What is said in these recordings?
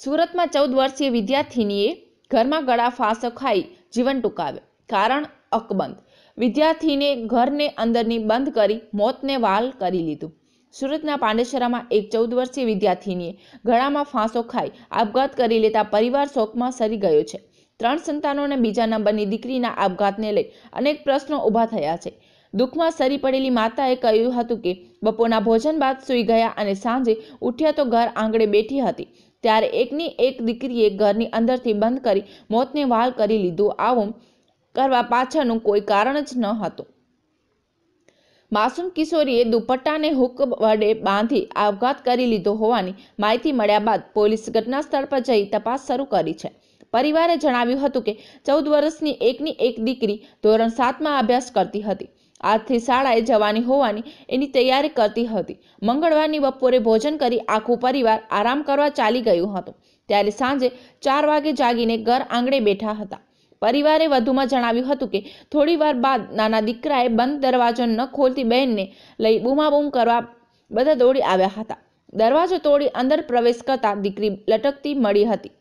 સુરતમાં ચૌદ વર્ષીય વિદ્યાર્થીનીએ ઘરમાં ગળા ફાંસો ખાઈ જીવન ટૂંકાવ્યું કારણ અકબંધ વિદ્યાર્થીને ઘરને અંદરની બંધ કરી મોતને વાલ કરી લીધું સુરતના પાંડેસરામાં એક ચૌદ વર્ષીય વિદ્યાર્થીનીએ ગળામાં ફાંસો ખાઈ આપઘાત કરી લેતા પરિવાર શોકમાં સરી ગયો છે ત્રણ સંતાનો અને બીજા નંબરની દીકરીના આપઘાતને લઈ અનેક પ્રશ્નો ઊભા થયા છે દુઃખમાં સરી પડેલી માતાએ કહ્યું હતું કે બપોરના ભોજન બાદ સૂઈ ગયા અને સાંજે ઉઠ્યા તો ઘર આંગણે બેઠી હતી ત્યારે એકની એક દીકરીએ ઘરની અંદરથી બંધ કરી મોતને વાલ કરી લીધું આવું કરવા પાછળનું કોઈ કારણ જ ન હતું માસુમ કિશોરીએ દુપટ્ટાને હુક વડે બાંધી આપઘાત કરી લીધો હોવાની માહિતી મળ્યા બાદ પોલીસ ઘટના સ્થળ પર જઈ તપાસ શરૂ કરી છે પરિવારે જણાવ્યું હતું કે ચૌદ વર્ષની એકની એક દીકરી ધોરણ સાતમાં અભ્યાસ કરતી હતી આજથી શાળાએ જવાની હોવાની એની તૈયારી કરતી હતી મંગળવારની બપોરે ભોજન કરી આખું પરિવાર આરામ કરવા ચાલી ગયું હતું ત્યારે સાંજે ચાર વાગે જાગીને ઘર આંગણે બેઠા હતા પરિવારે વધુમાં જણાવ્યું હતું કે થોડીવાર બાદ નાના દીકરાએ બંધ દરવાજો ન ખોલતી બહેનને લઈ બૂમાબૂમ કરવા બધા દોડી આવ્યા હતા દરવાજો તોડી અંદર પ્રવેશ કરતાં દીકરી લટકતી મળી હતી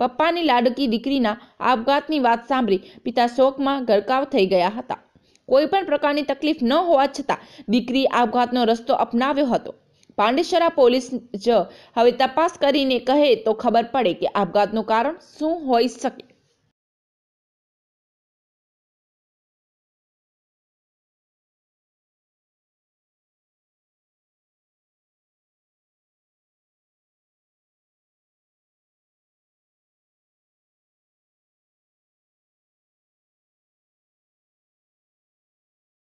પપ્પાની લાડકી દીકરીના આપઘાતની વાત સાંભળી પિતા શોકમાં ગરકાવ થઈ ગયા હતા કોઈપણ પ્રકારની તકલીફ ન હોવા છતાં દીકરી આપઘાતનો રસ્તો અપનાવ્યો હતો પાંડેસરા પોલીસ જ હવે તપાસ કરીને કહે તો ખબર પડે કે આપઘાતનું કારણ શું હોઈ શકે